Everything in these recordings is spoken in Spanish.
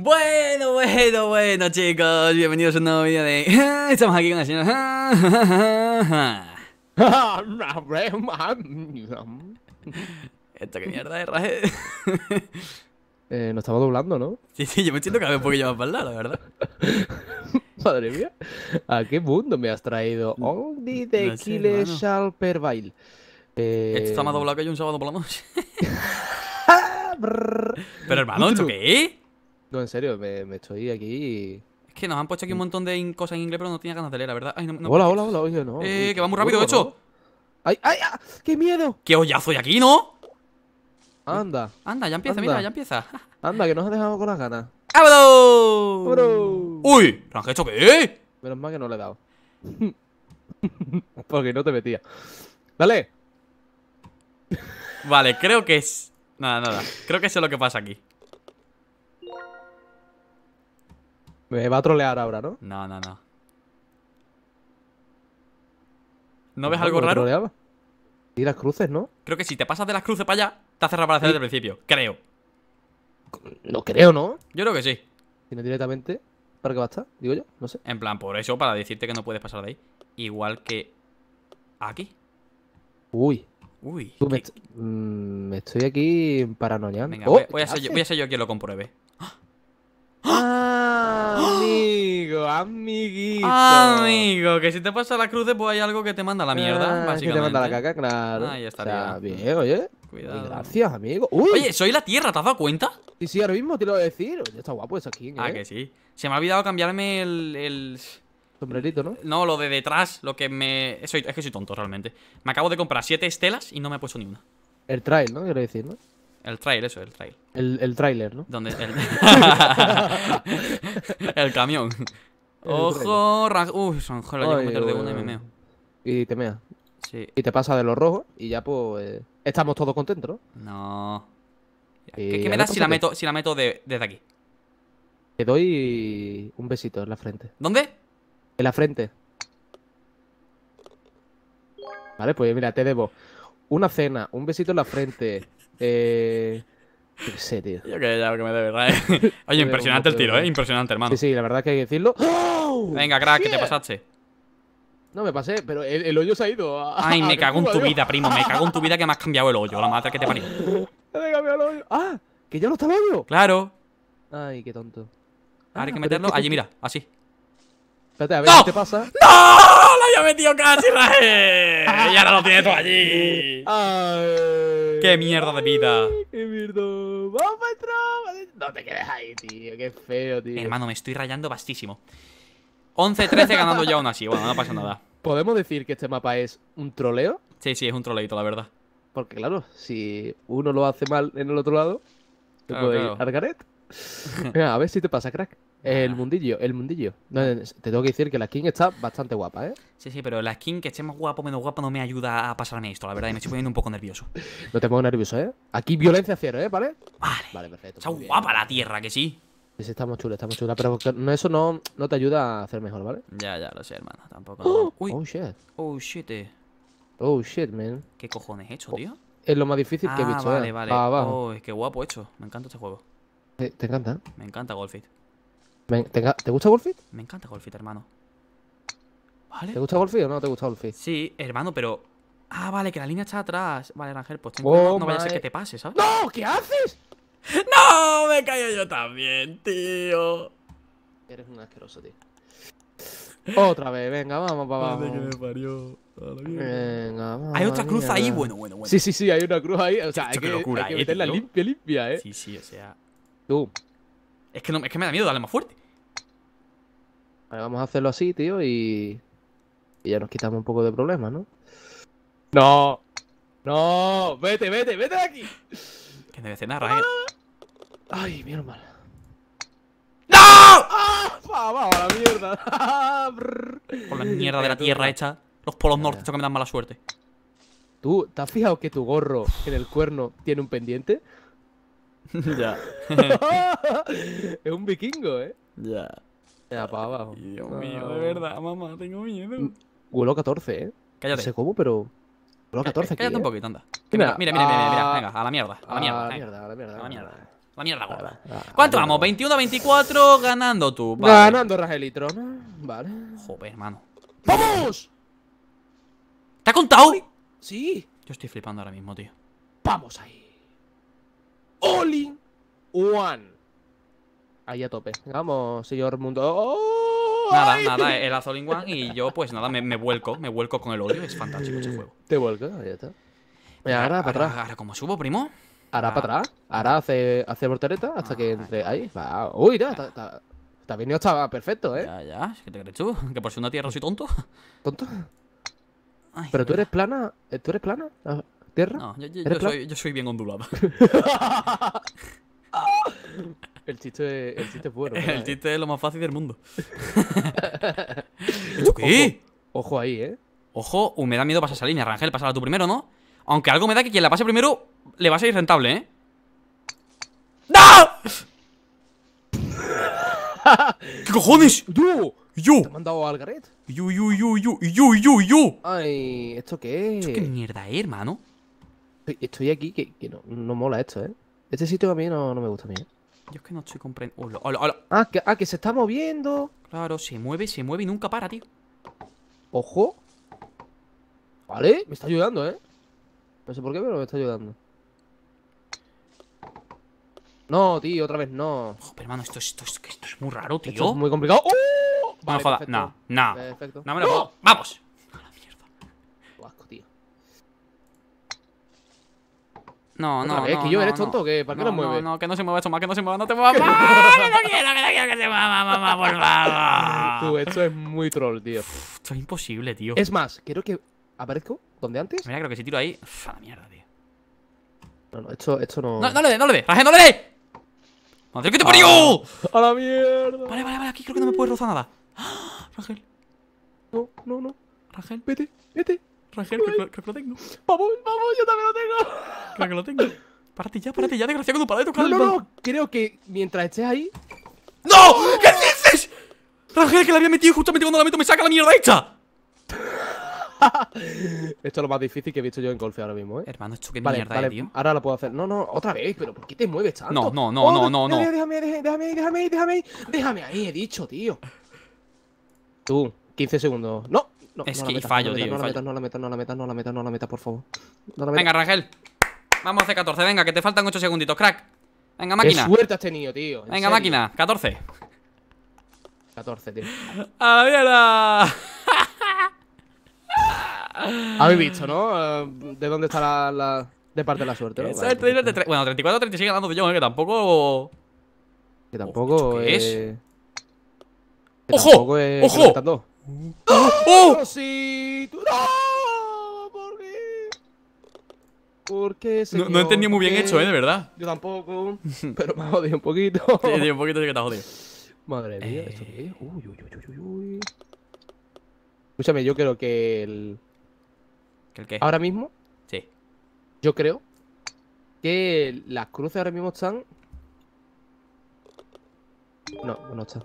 Bueno, bueno, bueno, chicos, bienvenidos a un nuevo vídeo de... Estamos aquí con el señor... ¿Esto qué mierda es, Raje? eh, nos estamos doblando, ¿no? Sí, sí, yo me siento cada vez un poquillo más para el lado, la verdad. Madre mía, ¿a qué mundo me has traído? Only the no sé, killer shall prevail. Eh... Esto está doblado que yo un sábado por la noche. Pero hermano, ¿esto qué? No, en serio, me, estoy aquí. Es que nos han puesto aquí un montón de cosas en inglés, pero no tenía ganas de leer, la verdad. Eh, hola, hola, hola, Eh, que va muy rápido, de hecho. ¡Ay, ay! Ah, ¡Qué miedo! ¡Qué hoyazo hay aquí, no! Anda. Anda, ya empieza, mira, ya empieza. Anda, que nos ha dejado con las ganas. ¡Vámonos! ¡Vámonos! ¡Uy! ¿Lo hecho qué? Menos mal que no le he dado. Porque no te metía. ¡Dale! Vale, creo que es... Nada, nada. Creo que es lo que pasa aquí. Me eh, va a trolear ahora, ¿no? No, no, no. ¿No ves algo raro? Y las cruces, ¿no? Creo que si te pasas de las cruces para allá, te hace reaparecer desde el principio. Creo. No creo, ¿no? Yo creo que sí. Tiene directamente. ¿Para qué va a estar? Digo yo, no sé. En plan, por eso, para decirte que no puedes pasar de ahí. Igual que. Aquí. Uy. Uy. me, mm, estoy aquí paranoiando. Oh, voy, a ser yo, quien lo compruebe. amiguito. Amigo, que si te pasa la cruz, pues hay algo que te manda la mierda, básicamente. Ah, que te manda la caca, claro. Ahí está oye. Cuidado. gracias, amigo. Oye, soy la tierra, ¿te has dado cuenta? Y si ahora mismo te lo voy a decir. está guapo esa aquí. Ah, ¿eh? que sí. Se me ha olvidado cambiarme el... Sombrerito, ¿no? No, lo de detrás, lo que me... Soy, es que soy tonto realmente. Me acabo de comprar siete estelas y no me he puesto ni una. El trail, ¿no? Quiero decir, ¿no? El trail, eso, el trail. El, trailer, ¿no? Donde el camión. Ojo, ra... Uy, joder a de una y me meo. Y te mea. Sí. Y te pasa de los rojos y ya pues estamos todos contentos, ¿no? No. ¿Qué, me das si la meto, si la meto desde aquí? Te doy un besito en la frente. ¿Dónde? En la frente. Vale, pues mira, te debo una cena, un besito en la frente, eh, yo sé, tío. Yo que ya que me ¿verdad? Oye, impresionante el tiro, ¿eh? Impresionante, hermano. Sí, sí, la verdad es que hay que decirlo. ¡Oh! ¡Oh! Venga, crack, ¿qué te pasaste. No, me pasé, pero el, hoyo se ha ido. Ay, me cago en tu vida, primo. Me cago en tu vida que me has cambiado el hoyo. La madre que te parió. he cambiado el hoyo. ¡Ah! ¡Que ya no está el Claro. Ay, qué tonto. Ahora hay ah, que meterlo. Este allí, mira, así. Espérate, a ver ¡No! te pasa. ¡No! ¡La había metido casi, Raje! y ahora lo tiene todo allí. Ay, ¡Qué mierda de vida! ¡Qué mierda! ¡Vamos, No te quedes ahí, tío. ¡Qué feo, tío! Hermano, me estoy rayando bastísimo. 11-13 ganando ya aún así. Bueno, no pasa nada. ¿Podemos decir que este mapa es un troleo? Sí, sí, es un troleito, la verdad. Porque claro, si uno lo hace mal en el otro lado, te puede ir a ver si te pasa, crack. El ah. mundillo, el mundillo. No, ah. te tengo que decir que la skin está bastante guapa, ¿eh? Sí, sí, pero la skin que esté más guapo o menos guapa no me ayuda a pasarme esto, la verdad, y me estoy poniendo un poco nervioso. No te pongo nervioso, ¿eh? Aquí violencia cero, ¿eh? ¿Vale? Vale. perfecto. Está guapa la tierra, que sí. Sí, está muy chula, está muy chula, pero eso no, no te ayuda a hacer mejor, ¿vale? Ya, ya, lo sé, hermano, tampoco. ¡Oh! Uy. oh shit. Oh, shit, eh. Oh, shit, man. ¿Qué cojones he hecho, oh. tío? Es lo más difícil que he ah, visto, vale, eh. vale. Ah, vale. Oh, es que guapo he hecho. Me encanta este juego. ¿Te, te encanta? Me encanta Golfit. ¿Te, gusta Golfit? Me encanta Golfit, hermano. ¿Te gusta Golfit o no te gusta Golfit? Sí, hermano, pero. Ah, vale, que la línea está atrás. Vale, Ángel, pues oh no vaya a ser que te pase, ¿sabes? ¡No! ¿Qué haces? ¡No! Me caído yo también, tío. Eres un asqueroso, tío. Otra vez, venga, vamos vamos Venga, vamos, hay otra cruz ahí, bueno, bueno, bueno. Sí, sí, sí, hay una cruz ahí. O sea, hay que, hay que, eh, meterla limpia, limpia, eh. Sí, sí, o sea. Tú, es que, no, es que me da miedo darle más fuerte. Vale, vamos a hacerlo así, tío, y... Y ya nos quitamos un poco de problemas, ¿no? ¡No! ¡No! ¡Vete, vete, vete de aquí! Que debe cenar, eh ¡Ay, mi mal! ¡No! ¡Ah! ¡Vamos a la mierda! Con la mierda de la tierra hecha. Los polos norte, esto que me dan mala suerte. ¿Tú te has fijado que tu gorro en el cuerno tiene un pendiente? Ya. es un vikingo, ¿eh? Ya. Ya, para abajo. Dios ah, mío, de verdad, mamá, tengo miedo. Mm, huelo 14, ¿eh? Cállate. No sé cómo, pero... Huelo 14, Cállate un poquito, anda. Mira, mira, mira, mira, mira, ah, venga, a la mierda, a la ah, mierda. A la mierda, a la mierda. A la mierda. La mierda ¿Cuánto vamos? 21 a 24, ganando tú. Vale. Ganando Rajelitron. Vale. Joder, hermano. ¡Vamos! ¿Te ha contado? Sí. Yo estoy flipando ahora mismo, tío. Vamos ahí. Oli One. Ahí a tope. Vamos, señor mundo. ¡Oh! Nada, él nada, el in One y yo, pues nada, me, vuelco, me vuelco con el óleo es fantástico ese juego. Te vuelco, ahí está. ahora, para atrás. Ahora, ¿cómo subo, primo? Ahora para atrás. Ahora hace, hace voltereta hasta que ah, entre ahí. Uy, ya, está, está, está estaba perfecto, ¿eh? Ya, ya, ¿qué te crees tú? ¿Que por si una tierra soy tonto? ¿Tonto? Pero eh, tú eres plana, tú eres plana. No, yo, yo, soy, yo soy, bien ondulado. el, chiste, el chiste es bueno. El chiste es lo más fácil del mundo. ¿Esto qué? Ojo, ahí, ¿eh? Ojo, uh, me da miedo pasar esa línea, Rangel, pasarla tú primero, ¿no? Aunque algo me da que quien la pase primero le va a salir rentable, ¿eh? ¡No! ¿Qué cojones? ¡Yo! ¡Yo! ¿Te han mandado al Garret? ¡Yo, yo, yo, yo, yo, yo, yo! Ay, ¿esto qué es? ¿Esto qué mierda es, hermano? Estoy, aquí que, no, no, mola esto, ¿eh? Este sitio a mí no, no me gusta a mí. ¿eh? Yo es que no estoy comprendiendo. Ah que, ah, que se está moviendo. Claro, se mueve, se mueve y nunca para, tío. Ojo. Vale, me está ayudando, ¿eh? No sé por qué, pero me está ayudando. No, tío, otra vez no. pero hermano, esto, esto, esto, esto, es muy raro, tío. Esto es muy complicado. ¡Uh! Vale, no jodas, no, no. No me lo ¡Vamos! No, no, no, no. que yo no, eres tonto, que ¿para qué no, lo No, no, que no se mueva esto más, que no se mueva, no te muevas más. que no quiero, que no quiero que se mueva, mamá, por favor. Tú, esto es muy troll, tío. esto es imposible, tío. Es más, creo que aparezco donde antes. Mira, creo que si tiro ahí. ¡Fa la mierda, tío. No, no, esto, esto no. No, no le dé, no le dé, Raje, no le dé. ¡Madre que te parió! Ah, ¡A la mierda! Vale, vale, vale, aquí creo que no me puedes rozar nada. ¡Ah! Rangel. No, no, no. Rangel. Vete, vete. Rangel, creo, que lo tengo. Vamos, vamos, yo también lo tengo. Creo que lo tengo. Párate ya, párate ya, desgraciado, para de tocar. No, no, no, creo que mientras estés ahí. ¡No! ¿Qué dices? Rangel, que la había metido justamente cuando la meto me saca la mierda hecha. esto es lo más difícil que he visto yo en golfe ahora mismo, ¿eh? Hermano, esto qué vale, mierda, vale, tío. Ahora lo puedo hacer. No, no, otra vez, pero ¿por qué te mueves tanto? No, no, no, oh, no, no, Déjame, déjame, déjame ahí, déjame déjame Déjame ahí, he dicho, tío. Tú, 15 segundos. ¡No! es que fallo, tío. No la metas, no la metas, no la metas, no la metas, no la metas, por favor. Venga, Rangel. Vamos a hacer 14, venga, que te faltan 8 segunditos, crack. Venga, máquina. Qué suerte has tenido, tío. Venga, máquina, 14. 14, tío. ¡A la mierda! Habéis visto, ¿no? Eh, de dónde está la. De parte de la suerte, ¿no? Bueno, 34 36 ganando yo, ¿eh? que tampoco. Que tampoco. ¿qué es? ¡Ojo! Tampoco es ¡Ojo! ¡Oh! ¡No! ¿Por qué? No, entendí muy bien esto, hecho, ¿eh? De verdad. Yo tampoco, pero me jodido un poquito. sí, un poquito sí que te has jodido. Madre mía, eh. ¿esto qué Uy, uy, uy, uy, uy. Escúchame, yo creo que el... ¿Que el qué? Ahora mismo... Sí. Yo creo que las cruces ahora mismo están... No, no están.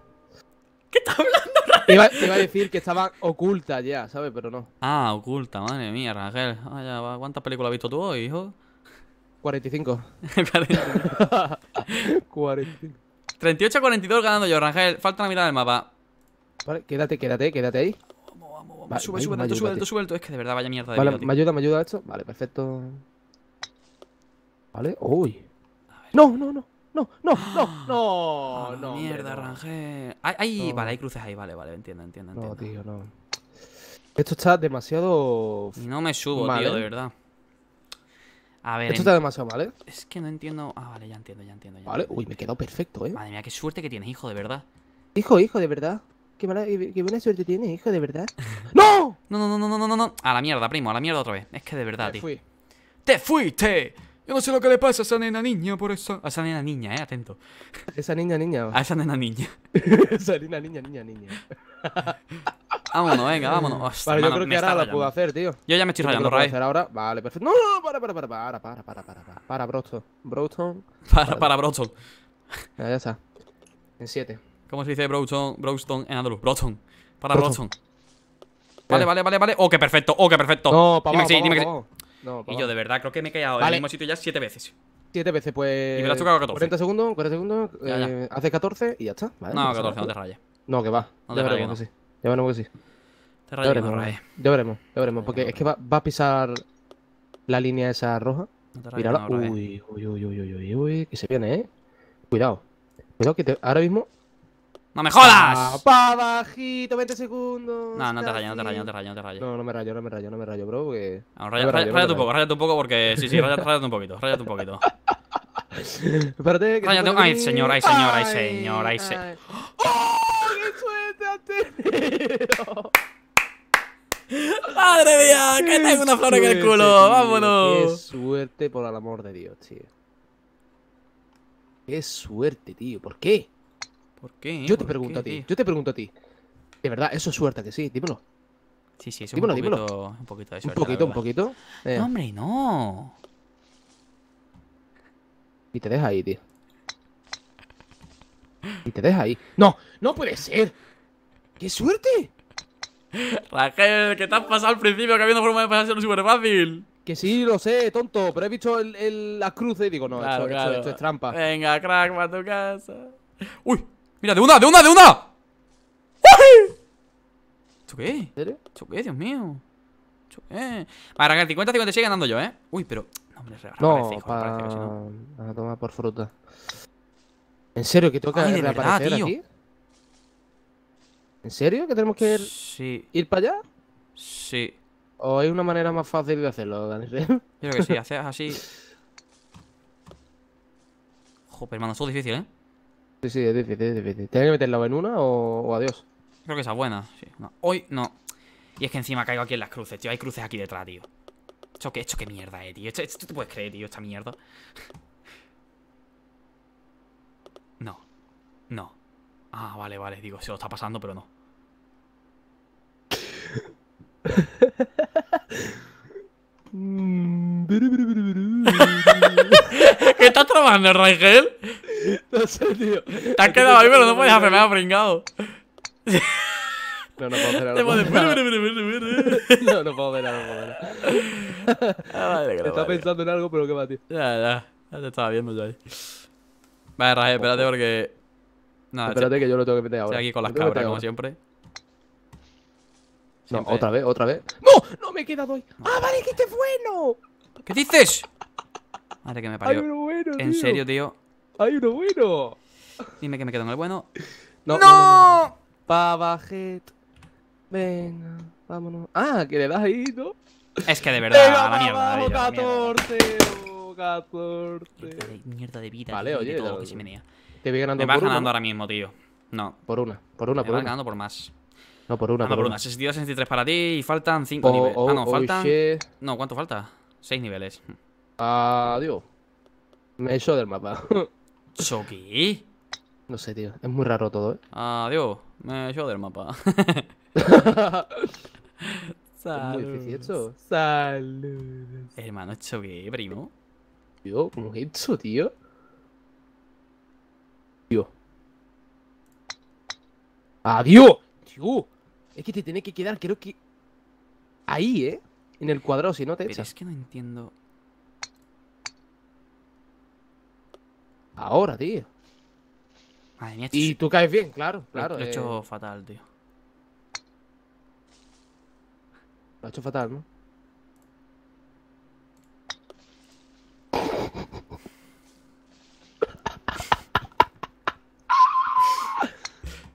¿Qué estás hablando, Rangel? Iba, iba, a decir que estaba oculta ya, ¿sabes? Pero no. Ah, oculta, madre mía, Rangel. Vaya, ah, ¿Cuántas películas has visto tú hoy, hijo? 45. 45. 38 42 ganando yo, Rangel. Falta la mirada del mapa. Vale, quédate, quédate, quédate ahí. Vamos, vamos, vamos. sube, sube, alto, sube, alto, sube, Es que de verdad, vaya mierda de Vale, me ayuda, me ayuda esto. Vale, perfecto. Vale, uy. No, no, no no, no, no, no, ah, no. Mierda, Rangel. Hay, hay Vale, hay cruces ahí, vale, vale, entiendo, entiendo, entiendo. No, tío, no. Esto está demasiado. No me subo, tío, de ¿eh? verdad. A ver. Esto está demasiado mal, ¿eh? Es que no entiendo. Ah, vale, ya entiendo, ya entiendo. Ya vale, uy, me he perfecto, ¿eh? Madre mía, qué suerte que tienes, hijo, de verdad. Hijo, hijo, de verdad. Qué, mala, qué buena suerte tienes, hijo, de verdad. ¡No! No, no, no, no, no, no, no. A la mierda, primo, a la mierda otra vez. Es que de verdad, tío Te fuiste ¡Te fuiste! Yo no sé lo que le pasa a esa nena niña por eso. A esa nena niña, eh, atento. Esa niña niña. A esa nena niña. esa nena niña niña niña. vámonos, venga, vámonos. Hostia, vale, yo mano, creo que ahora rayando. la puedo hacer, tío. Yo ya me estoy rayando, Ray. ahora? Vale, perfecto. No, para, para, para, para, para, para, para, para, para, Broston. Broston. Para, para, Broston. Ya, ya está. En 7. ¿Cómo se dice Broston, Broston en andaluz? Broston. Para Broston. Vale, eh. vale, vale, vale. Ok, perfecto, ok, perfecto. No, dime que sí, dime que sí. No, y yo de verdad creo que me he quedado vale. en el mismo sitio ya siete veces. Siete veces, pues. Y me lo has tocado 14. 40 segundos, 40 segundos, Hace Eh, 14 y ya está. Vale, no, 14, no te rayes. No, que va. No te rayes. No. Sí. Ya veremos que sí. Te rayes, ya veremos, Ya veremos, Porque es que va, a pisar la línea esa roja. No uy, uy, uy, uy, uy, uy, uy, que se viene, eh. Cuidado. Cuidado que te... ahora mismo ¡No me jodas! pa bajito, 20 segundos. No, no te rayo, no te rayo, no te rayo no te rayo. No, no me rayo, no me rayo, no me rayo, bro, porque. rayate un poco, rayate un poco porque. Sí, sí, rayate, un poquito, rayate un poquito. Espérate, que. Ay, señor, ay, señor, ay, señor, ay, señor. ¡Oh! ¡Qué suerte ¡Madre mía! ¡Que tengo una flor en el culo! ¡Vámonos! ¡Qué suerte, por el amor de Dios, tío! ¡Qué suerte, tío! ¿Por qué? ¿Por qué? Eh? Yo te pregunto a ti, yo te pregunto a ti. De verdad, eso es suerte, que sí, dímelo. Sí, sí, es un, poquito, un poquito de suerte. Un poquito, un poquito. Eh. No, hombre, no. Y te deja ahí, tío. Y te deja ahí. ¡No! ¡No puede ser! ¡Qué suerte! Raquel, que te has pasado al principio que había una forma de pasarse súper fácil. Que sí, lo sé, tonto, pero he visto el, cruces y digo, no, esto, esto, es trampa. Venga, crack, va a tu casa. ¡Uy! Mira, de una, de una, de una ¿Esto qué? ¿Esto qué, Dios mío? ¿Esto qué? Vale, Ragnar, 50 50 sigue ganando yo, ¿eh? Uy, pero... No, hombre, no, hijo, para... si no. tomar por fruta ¿En serio que toca que a reaparecer aquí? ¿En serio que tenemos que ir, sí. ir para allá? Sí. ¿O hay una manera más fácil de hacerlo, Daniel? Yo creo que sí, haces así. Joder, hermano, eso es difícil, ¿eh? Sí, sí, es que meterla en una o, adiós? Creo que esa es buena, sí. Hoy no. Y es que encima caigo aquí en las cruces, tío. Hay cruces aquí detrás, tío. ¿Esto qué, mierda, eh, tío? Esto, te puedes creer, tío, esta mierda. No. No. Ah, vale, vale. Digo, se lo está pasando, pero no. ¿Qué estás trabajando, Rangel? No sé, tío. Te has quedado ahí, pero no puedes hacerme pringado. No, no puedo ver, no No, no puedo ver, algo. Te ah, Estaba pensando en algo, pero qué va, tío. Ya, ya. Ya te estaba viendo yo ahí. Vale, Raje, espérate porque... Nada, espérate que yo lo tengo que meter ahora. Estoy aquí con las cabras, como siempre. No, otra vez, otra vez. ¡No! ¡No me he quedado ahí! ¡Ah, vale, que este es bueno! ¿Qué dices? Madre que me parió. en serio, tío. Hay uno bueno. Dime que me quedo en el bueno. No. Pa' no Venga, vámonos. Ah, que le das ahí, ¿no? Es que de verdad, Venga, la mierda. 14, 14. Mierda de, vida. Vale, oye, todo lo que se venía. Te voy ganando me vas ganando ahora mismo, tío. No. Por una, por una, por vas ganando por más. No, por una. Ah, no por, una. 62, 63 para ti y faltan 5 niveles. ah, no, oh, faltan. No, ¿cuánto falta? 6 niveles. Adiós. Me he hecho del mapa. Choki, No sé, tío. Es muy raro todo, ¿eh? Adiós. Me he del mapa. Salud. Es Salud. Hermano, Choki primo? Tío, ¿cómo es tío? Tío. ¡Adiós! Tío. Es que te tiene que quedar, creo que... Ahí, ¿eh? En el cuadrado, si no te Pero echas. es que no entiendo... Ahora, tío. Madre mía, y este tú caes bien, claro, claro. Lo, he hecho eh. fatal, tío. Lo he hecho fatal, ¿no?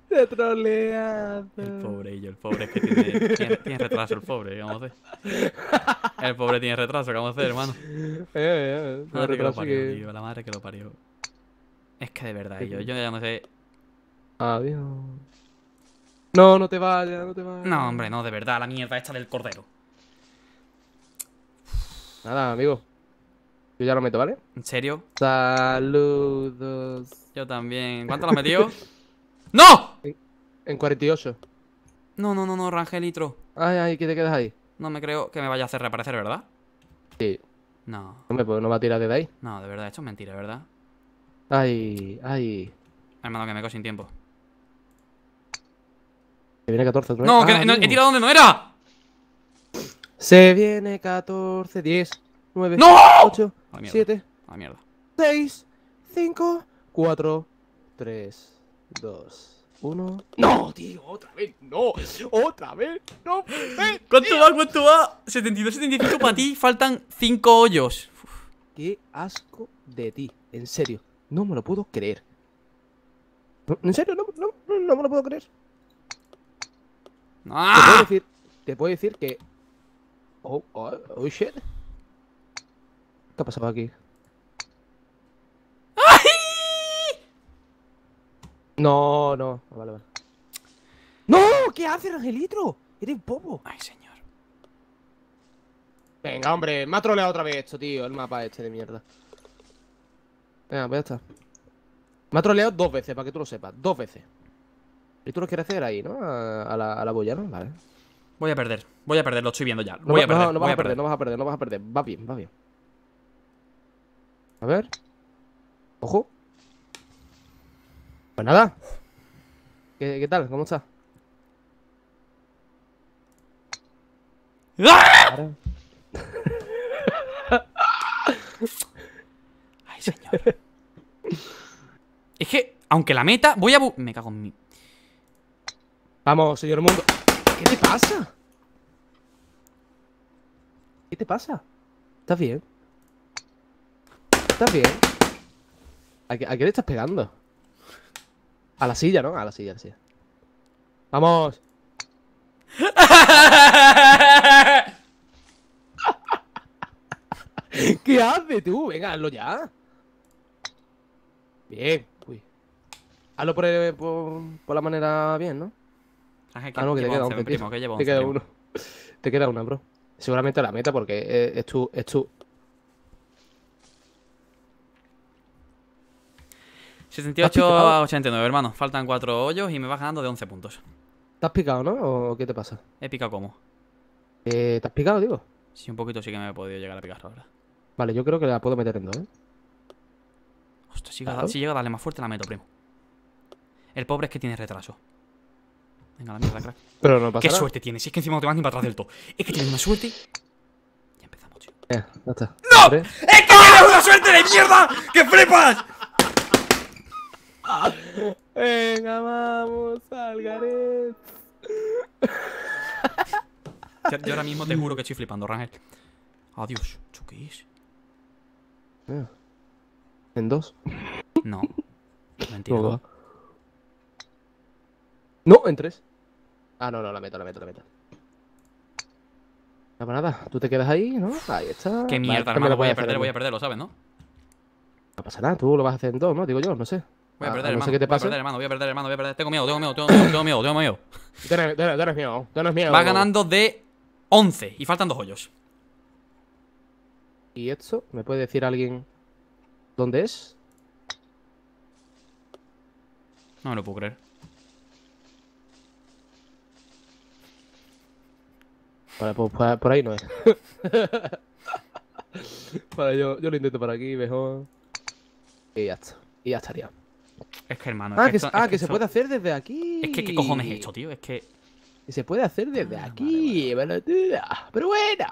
Se El pobre, yo, el pobre es que tiene, tiene, retraso, el pobre, vamos a hacer? El pobre tiene retraso, vamos a hacer, hermano? Eh, eh, eh, madre que lo parió, tío, la madre que lo parió. Es que de verdad, yo, yo ya no sé. Adiós. No, no te vayas, no te vayas. No, hombre, no, de verdad, la mierda esta del cordero. Nada, amigo. Yo ya lo meto, ¿vale? ¿En serio? Saludos. Yo también. ¿Cuánto lo has metido? ¡No! En, 48. No, no, no, no, Rangelitro. Ay, ay, ¿qué te quedas ahí. No me creo que me vaya a hacer reaparecer, ¿verdad? Sí. No. Hombre, pues no va a tirar de ahí. No, de verdad, esto es mentira, ¿verdad? Ay, ay. Hermano, que me cojo sin tiempo. Se viene 14 No, que ah, no, he tirado donde no era. Se viene 14, 10, 9, ¡No! 8, 7, a mierda. 6, 5, 4, 3, 2. 1 ¡No, tío! ¡Otra vez! ¡No! ¡Otra vez! ¡No! ¡Eh, ¿Cuánto va? ¿Cuánto va? 72, 75 para ti. Faltan 5 hoyos. ¡Qué asco de ti! En serio. No me lo puedo creer. En serio, no, no, no me lo puedo creer. Ah. Te, puedo decir, te puedo decir que. Oh, oh, oh, shit. ¿Qué ha pasado aquí? ¡Ay! No, no. Vale, vale. ¡No! ¿Qué haces, Angelitro? Eres bobo. Ay, señor. Venga, hombre, me ha troleado otra vez esto, tío, el mapa este de mierda. Venga, voy pues ya está. Me ha troleado dos veces, para que tú lo sepas. Dos veces. Y tú lo quieres hacer ahí, ¿no? A, la, a la boya, ¿no? Vale. Voy a perder, voy a perder, lo estoy viendo ya. Voy no, a perder. No, no vas a perder, no vas a perder, no vas a perder. Va bien, va bien. A ver. Ojo. Pues nada. ¿Qué, tal? ¿Cómo estás? ¡Ah! es que, aunque la meta, voy a... Me cago en mí. Vamos, señor mundo. ¿Qué te pasa? ¿Qué te pasa? ¿Estás bien? ¿Estás bien? ¿A, qué, le estás pegando? A la silla, ¿no? A la silla, sí. ¡Vamos! ¿Qué haces tú? Venga, hazlo ya. Bien, uy. Hazlo eh, por, por, la manera bien, ¿no? ah, ah no, que te queda Te queda uno. Te queda una, bro. Seguramente la meta porque es, tu... Es tu... 78 a 89, hermano. Faltan cuatro hoyos y me vas ganando de 11 puntos. ¿Te has picado, no? ¿O qué te pasa? ¿He picado cómo? Eh, ¿Te has picado, digo? Sí, un poquito sí que me he podido llegar a picar ahora. Vale, yo creo que la puedo meter en dos, ¿eh? si llega, a darle más fuerte la meto, primo. El pobre es que tiene retraso. Venga, la mierda, crack. Pero no pasa Qué suerte tiene! Si es que encima no te vas ni para atrás del todo. Es que tienes una suerte. Ya empezamos, tío. Eh, no ¡No! ¡Es que tienes una suerte de mierda! ¡Que flipas! Venga, vamos, Algaret. Yo, yo ahora mismo te juro que estoy flipando, Rangel. Adiós. qué es? Eh. ¿En dos? No. Mentira. No, en tres. Ah, no, no, la meto, la meto, la meto. No, para pues nada, tú te quedas ahí, ¿no? Ahí está. Qué mierda, Me hermano, voy a perder, voy a perder, lo sabes, ¿no? No pasa nada, tú lo vas a hacer en dos, ¿no? Digo yo, no sé. Voy a ah, perder, hermano. voy a perder, hermano, voy a perder, hermano, voy a perder. Tengo miedo, tengo miedo, tengo miedo, tengo miedo, tengo miedo. Tienes miedo, tienes miedo. Va ganando de 11 y faltan dos hoyos. ¿Y esto? ¿Me puede decir alguien ¿Dónde es? No me lo puedo creer. Vale, pues, pues por ahí no es. vale, yo, yo, lo intento por aquí, mejor. Y ya está. Y ya estaría. Es que, hermano. Ah, ah, es que, ah, que, se puede hacer desde aquí. Es que, ¿qué cojones es esto, tío? Es que. Se puede hacer desde ah, aquí, Pero bueno.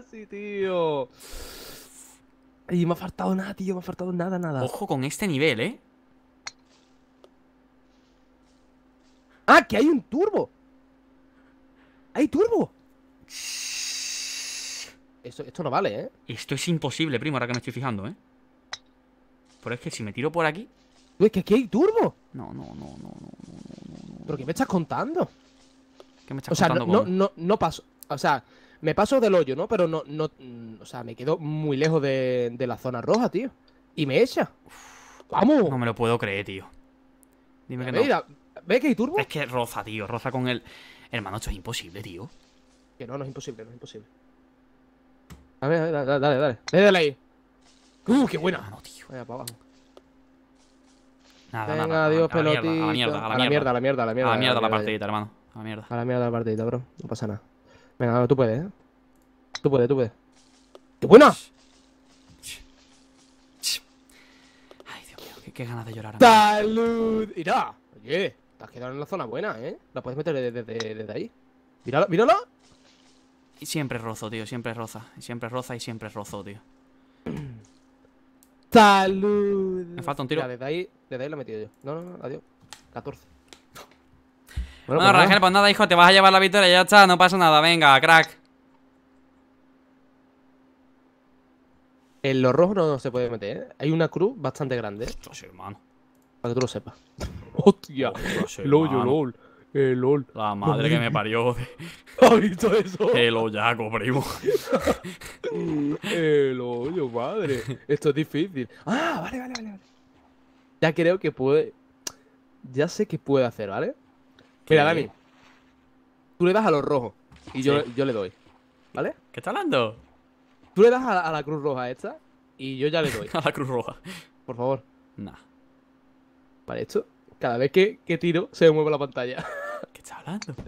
casi, tío. Y me ha faltado nada, tío. Me ha faltado nada, nada. Ojo con este nivel, ¿eh? ¡Ah, que hay un turbo! ¡Hay turbo! Esto, esto no vale, ¿eh? Esto es imposible, primo, ahora que me estoy fijando, ¿eh? Pero es que si me tiro por aquí... Es que aquí hay turbo. No, no, no, no, no, no, ¿Pero qué me estás contando? ¿Qué me estás o sea, No, no, no, no paso. O sea, me paso del hoyo, ¿no? Pero no, no, mm, o sea, me quedo muy lejos de, la zona roja, tío. Y me echa. ¡Vamos! No me lo puedo creer, tío. Dime que no. ¿Ves que hay turbo? Es que roza, tío. Roza con el... Hermano, esto es imposible, tío. Que no, no es imposible, no es imposible. A ver, a ver, dale, dale. dale. ahí. ¡Uh, qué buena! Hermano, tío. Vaya, para abajo. Nada, nada, adiós, pelotita. A la mierda, a la mierda, a la mierda, a la mierda. A la mierda, la, la partidita, hermano. A la mierda. A la mierda la partidita, bro. No pasa nada. Venga, tú puedes, ¿eh? Tú puedes, tú puedes. ¡Qué buena! Ay, Dios mío, qué, ganas de llorar. ¡Salud! ¡Mira! Oye, te has quedado en la zona buena, ¿eh? La puedes meter desde, desde, ahí. ¡Mírala! ¡Mírala! Y siempre rozo, tío, siempre roza. Y siempre roza y siempre rozo, tío. ¡Salud! Me falta un tiro. desde ahí, desde ahí lo he metido yo. No, no, no, adiós. 14. Bueno, pues Rangel, pues nada, hijo, te vas a llevar la victoria, ya está, no pasa nada, venga, crack. En los rojos no, se puede meter, ¿eh? Hay una cruz bastante grande. Hostia, ¿eh? hermano. Para que tú lo sepas. Hostia. El hoyo, el LOL. El LOL. La madre que me parió. ¿Has visto eso? El hoyaco, primo. El hoyo, madre. Esto es difícil. Ah, vale, vale, vale. Ya creo que puede. Ya sé que puede hacer, ¿vale? Mira, Dani. Tú le das a los rojos y yo, le doy. ¿Vale? ¿Qué está hablando? Tú le das a, la cruz roja esta y yo ya le doy. a la cruz roja. Por favor. Nah. Para esto. Cada vez que, tiro, se me mueve la pantalla. ¿Qué está hablando?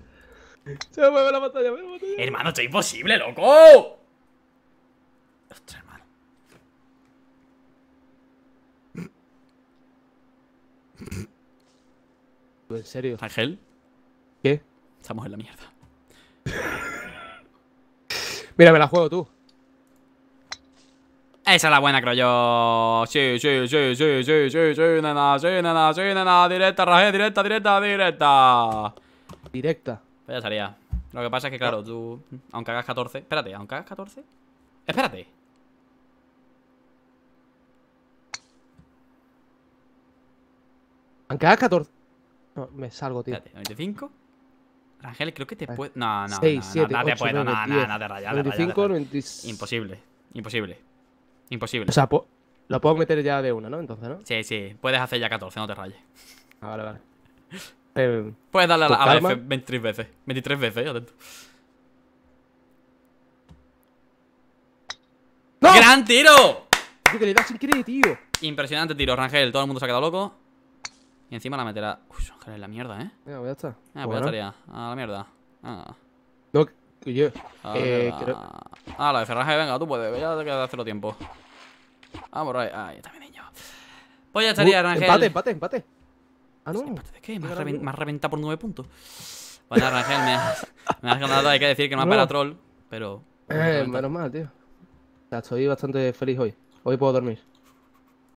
Se me mueve la pantalla, Hermano, esto es imposible, loco. Ostras, hermano. ¿En serio? Ángel. ¿Qué? Estamos en la mierda. Mira, me la juego tú. Esa es la buena, creo yo. Sí, sí, sí, sí, sí, sí, sí, nena, sí, nena, sí, nena. Directa, Rajé, directa, directa, directa. Directa. Pues ya salía. Lo que pasa es que, claro, tú, aunque hagas 14... Espérate, aunque hagas 14... Espérate. Aunque hagas 14... No, me salgo, tío. Espérate, 95. Rangel, creo que te puedo... No, no, 6, no, 7, no, no, 8, te puedo. 9, no, no, te rayas. Imposible. Imposible. Imposible. O sea, lo puedo meter ya de una, ¿no? Entonces, ¿no? Sí, sí. Puedes hacer ya 14, no te rayes. Ah, vale, vale. Eh, puedes darle a la pues a F 23 veces. 23 veces, atento. ¡Gran tiro! que le das sin tío. Impresionante tiro, Rangel. Todo el mundo se ha quedado loco. Y encima la meterá. Uy, Ángel, la mierda, ¿eh? Mira, voy a estar. Ah, estar pues ya estaría. A la mierda. Ah. No, yo. Eh, ah, la de Ferraje, venga, tú puedes. Ya te queda hacerlo tiempo. Vamos, Ray. Ah, yo también, niño. Pues ya estaría, uh, Rangel. Empate, empate, empate. Ah, ¿Empate de qué? Me has, reventado por nueve puntos. Vaya, Rangel, me has, me ganado. Hay que decir que no, ha para troll, pero. Eh, menos mal, tío. estoy bastante feliz hoy. Hoy puedo dormir.